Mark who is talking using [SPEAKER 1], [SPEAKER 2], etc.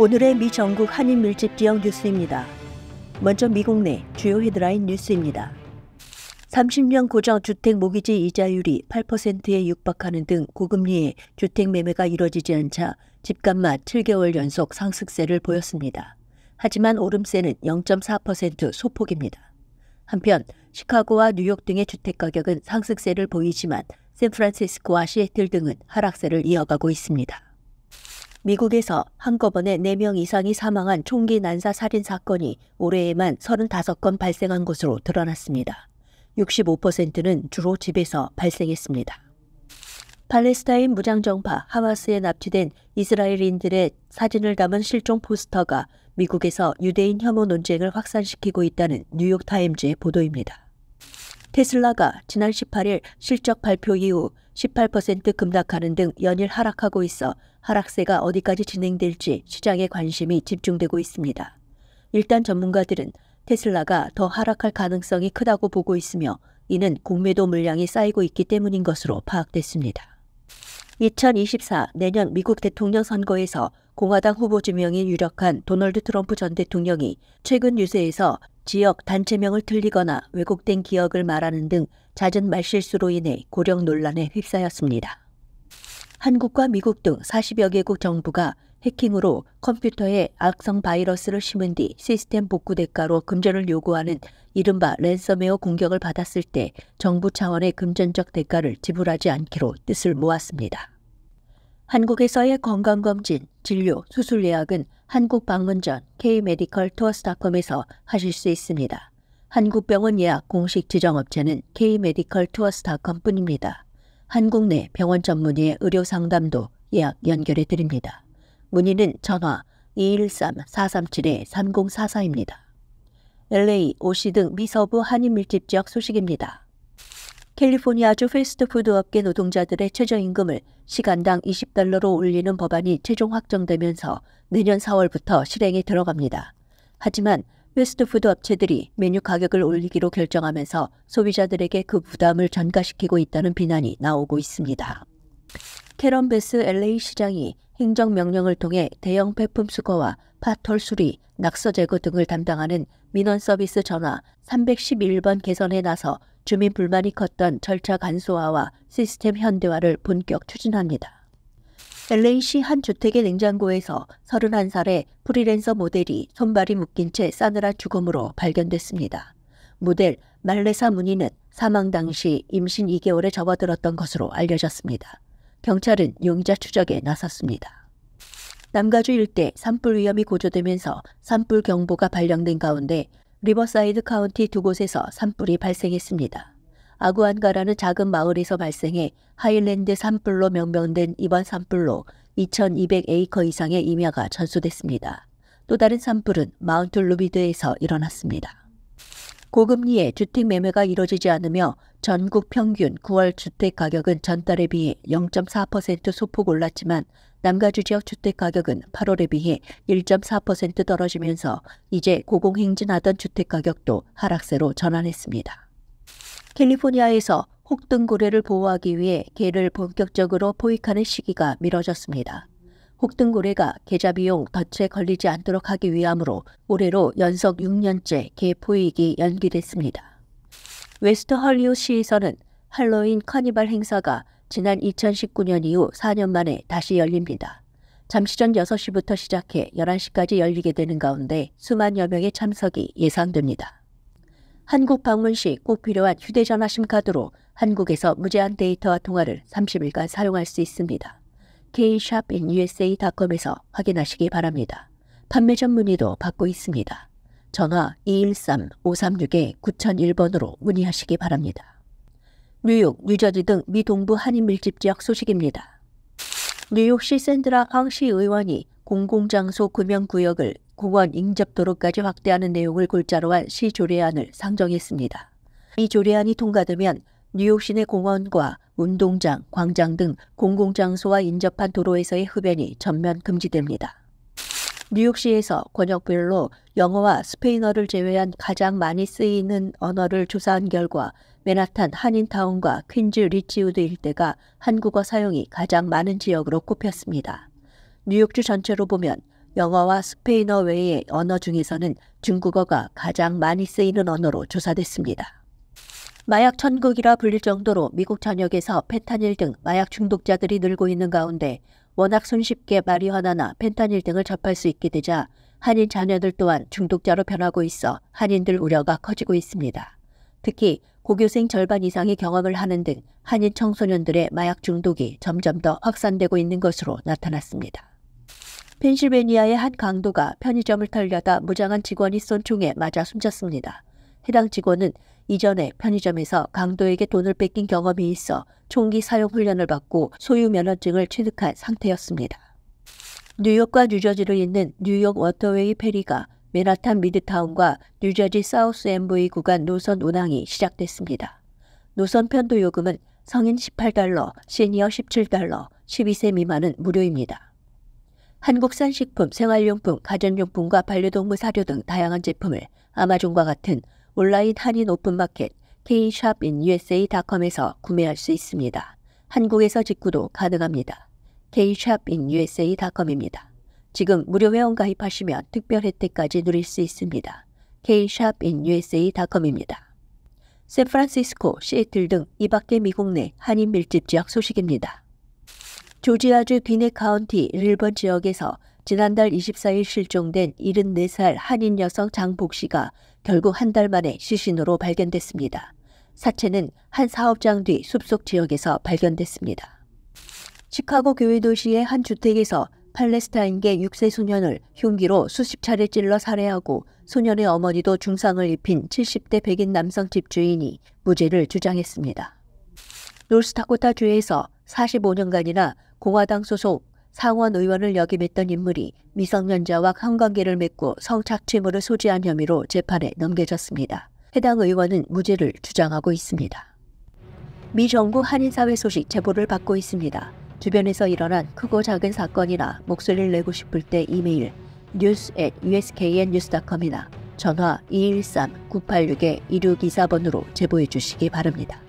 [SPEAKER 1] 오늘의 미 전국 한인 밀집 지역 뉴스입니다. 먼저 미국 내 주요 헤드라인 뉴스입니다. 30년 고정 주택 모기지 이자율이 8%에 육박하는 등 고금리에 주택 매매가 이뤄지지 않자 집값만 7개월 연속 상승세를 보였습니다. 하지만 오름세는 0.4% 소폭입니다. 한편 시카고와 뉴욕 등의 주택가격은 상승세를 보이지만 샌프란시스코와 시애틀 등은 하락세를 이어가고 있습니다. 미국에서 한꺼번에 4명 이상이 사망한 총기 난사 살인 사건이 올해에만 35건 발생한 것으로 드러났습니다. 65%는 주로 집에서 발생했습니다. 팔레스타인 무장정파 하마스에 납치된 이스라엘인들의 사진을 담은 실종 포스터가 미국에서 유대인 혐오 논쟁을 확산시키고 있다는 뉴욕타임즈의 보도입니다. 테슬라가 지난 18일 실적 발표 이후 18% 급락하는 등 연일 하락하고 있어 하락세가 어디까지 진행될지 시장의 관심이 집중되고 있습니다. 일단 전문가들은 테슬라가 더 하락할 가능성이 크다고 보고 있으며 이는 공매도 물량이 쌓이고 있기 때문인 것으로 파악됐습니다. 2024 내년 미국 대통령 선거에서 공화당 후보 지명이 유력한 도널드 트럼프 전 대통령이 최근 유세에서 지역, 단체명을 틀리거나 왜곡된 기억을 말하는 등 잦은 말실수로 인해 고령 논란에 휩싸였습니다. 한국과 미국 등 40여 개국 정부가 해킹으로 컴퓨터에 악성 바이러스를 심은 뒤 시스템 복구 대가로 금전을 요구하는 이른바 랜섬웨어 공격을 받았을 때 정부 차원의 금전적 대가를 지불하지 않기로 뜻을 모았습니다. 한국에서의 건강검진, 진료, 수술 예약은 한국 방문 전 K-메디컬 투어스닷컴에서 하실 수 있습니다. 한국병원 예약 공식 지정업체는 K-메디컬 투어스닷컴뿐입니다. 한국 내 병원 전문의의 의료 상담도 예약 연결해 드립니다. 문의는 전화 213-437-3044입니다. LA, OC 등 미서부 한인 밀집 지역 소식입니다. 캘리포니아주 패스트푸드 업계 노동자들의 최저임금을 시간당 20달러로 올리는 법안이 최종 확정되면서 내년 4월부터 실행에 들어갑니다. 하지만 패스트푸드 업체들이 메뉴 가격을 올리기로 결정하면서 소비자들에게 그 부담을 전가시키고 있다는 비난이 나오고 있습니다. 캐런 베스 LA 시장이 행정명령을 통해 대형 폐품 수거와 파털 수리, 낙서 제거 등을 담당하는 민원 서비스 전화 311번 개선에 나서 주민 불만이 컸던 절차 간소화와 시스템 현대화를 본격 추진합니다. LA시 한 주택의 냉장고에서 31살의 프리랜서 모델이 손발이 묶인 채 싸늘한 죽음으로 발견됐습니다. 모델 말레사 문희는 사망 당시 임신 2개월에 접어들었던 것으로 알려졌습니다. 경찰은 용의자 추적에 나섰습니다. 남가주 일대 산불 위험이 고조되면서 산불 경보가 발령된 가운데 리버사이드 카운티 두 곳에서 산불이 발생했습니다. 아구안가라는 작은 마을에서 발생해 하일랜드 산불로 명명된 이번 산불로 2200에이커 이상의 임야가 전수됐습니다. 또 다른 산불은 마운트 루비드에서 일어났습니다. 고금리에 주택 매매가 이뤄지지 않으며 전국 평균 9월 주택 가격은 전달에 비해 0.4% 소폭 올랐지만 남가주 지역 주택 가격은 8월에 비해 1.4% 떨어지면서 이제 고공행진하던 주택 가격도 하락세로 전환했습니다. 캘리포니아에서 혹등 고래를 보호하기 위해 개를 본격적으로 포획하는 시기가 미뤄졌습니다. 혹등 고래가 계좌 비용 덫에 걸리지 않도록 하기 위함으로 올해로 연속 6년째 개 포획이 연기됐습니다. 웨스트 헐리우드시에서는 할로윈 카니발 행사가 지난 2019년 이후 4년 만에 다시 열립니다. 잠시 전 6시부터 시작해 11시까지 열리게 되는 가운데 수만여 명의 참석이 예상됩니다. 한국 방문 시 꼭 필요한 휴대전화 심카드로 한국에서 무제한 데이터와 통화를 30일간 사용할 수 있습니다. k-shopinUSA.com에서 확인하시기 바랍니다. 판매 전 문의도 받고 있습니다. 전화 213-536-9001번으로 문의하시기 바랍니다. 뉴욕, 뉴저지 등 미 동부 한인 밀집 지역 소식입니다. 뉴욕시 샌드라 황시 의원이 공공장소 금연구역을 공원 인접도로까지 확대하는 내용을 골자로 한 시 조례안을 상정했습니다. 이 조례안이 통과되면 뉴욕 시내 공원과 운동장, 광장 등 공공장소와 인접한 도로에서의 흡연이 전면 금지됩니다. 뉴욕시에서 권역별로 영어와 스페인어를 제외한 가장 많이 쓰이는 언어를 조사한 결과 맨하탄 한인타운과 퀸즈 리치우드 일대가 한국어 사용이 가장 많은 지역으로 꼽혔습니다. 뉴욕주 전체로 보면 영어와 스페인어 외의 언어 중에서는 중국어가 가장 많이 쓰이는 언어로 조사됐습니다. 마약 천국이라 불릴 정도로 미국 전역에서 펜타닐 등 마약 중독자들이 늘고 있는 가운데 워낙 손쉽게 마리화나나 펜타닐 등을 접할 수 있게 되자 한인 자녀들 또한 중독자로 변하고 있어 한인들 우려가 커지고 있습니다. 특히 고교생 절반 이상이 경험을 하는 등 한인 청소년들의 마약 중독이 점점 더 확산되고 있는 것으로 나타났습니다. 펜실베니아의 한 강도가 편의점을 털려다 무장한 직원이 쏜 총에 맞아 숨졌습니다. 해당 직원은 이전에 편의점에서 강도에게 돈을 뺏긴 경험이 있어 총기 사용 훈련을 받고 소유 면허증을 취득한 상태였습니다. 뉴욕과 뉴저지를 잇는 뉴욕 워터웨이 페리가 메하탄 미드타운과 뉴저지 사우스 MV 구간 노선 운항이 시작됐습니다. 노선 편도 요금은 성인 18달러, 시니어 17달러, 12세 미만은 무료입니다. 한국산 식품, 생활용품, 가전용품과 반려동물 사료 등 다양한 제품을 아마존과 같은 온라인 한인 오픈마켓 kshopinUSA.com에서 구매할 수 있습니다. 한국에서 직구도 가능합니다. kshopinUSA.com입니다. 지금 무료 회원 가입하시면 특별 혜택까지 누릴 수 있습니다. k s h o p i n u s a c o m 입니다 샌프란시스코, 시애틀 등 이밖의 미국 내 한인 밀집 지역 소식입니다. 조지아주 귀넥 카운티 1번 지역에서 지난달 24일 실종된 74살 한인 여성 장복 씨가 결국 한 달 만에 시신으로 발견됐습니다. 사체는 한 사업장 뒤 숲속 지역에서 발견됐습니다. 시카고 교외 도시의 한 주택에서 팔레스타인계 6세 소년을 흉기로 수십 차례 찔러 살해하고 소년의 어머니도 중상을 입힌 70대 백인 남성 집주인이 무죄를 주장했습니다. 노스타코타주에서 45년간이나 공화당 소속 상원 의원을 역임했던 인물이 미성년자와 성관계를 맺고 성착취물을 소지한 혐의로 재판에 넘겨졌습니다. 해당 의원은 무죄를 주장하고 있습니다. 미 정부 한인사회 소식 제보를 받고 있습니다. 주변에서 일어난 크고 작은 사건이나 목소리를 내고 싶을 때 이메일 news at usknnews.com이나 전화 213-986-1624번으로 제보해 주시기 바랍니다.